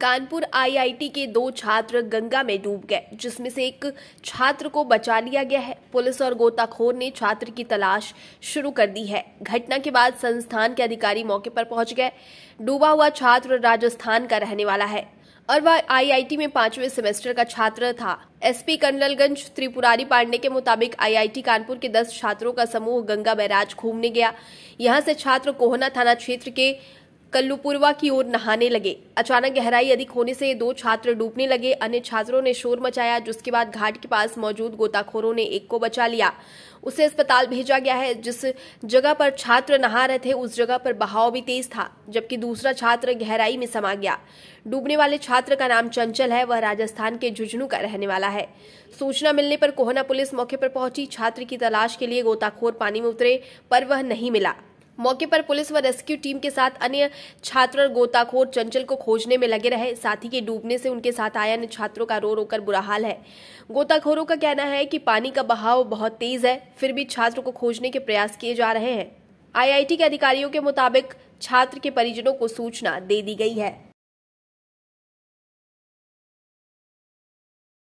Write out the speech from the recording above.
Kanpur IIT के दो छात्र गंगा में डूब गए जिसमें से एक छात्र को बचा लिया गया है पुलिस और गोताखोर ने छात्र की तलाश शुरू कर दी है घटना के बाद संस्थान के अधिकारी मौके पर पहुंच गए डूबा हुआ छात्र राजस्थान का रहने वाला है और वह आईआईटी में पांचवें सेमेस्टर का छात्र था एसपी कर्नलगंज त्रिपुरारी पांडे के मुताबिक आईआईटी कानपुर के दस छात्रों का समूह गंगा बैराज घूमने गया यहां से छात्र कोहना थाना क्षेत्र के कल्लूपुरवा की ओर नहाने लगे अचानक गहराई अधिक होने से दो छात्र डूबने लगे अन्य छात्रों ने शोर मचाया जिसके बाद घाट के पास मौजूद गोताखोरों ने एक को बचा लिया उसे अस्पताल भेजा गया है जिस जगह पर छात्र नहा रहे थे उस जगह पर बहाव भी तेज था जबकि दूसरा छात्र गहराई में समा गया डूबने वाले छात्र का नाम चंचल है वह राजस्थान के झुंझुनू का रहने वाला है सूचना मिलने पर कोहना पुलिस मौके पर पहुंची छात्र की तलाश के लिए गोताखोर पानी में उतरे पर वह नहीं मिला मौके पर पुलिस व रेस्क्यू टीम के साथ अन्य छात्र और गोताखोर चंचल को खोजने में लगे रहे साथ ही के डूबने से उनके साथ आए अन्य छात्रों का रो रोकर बुरा हाल है गोताखोरों का कहना है कि पानी का बहाव बहुत तेज है फिर भी छात्रों को खोजने के प्रयास किए जा रहे हैं आईआईटी के अधिकारियों के मुताबिक छात्र के परिजनों को सूचना दे दी गई है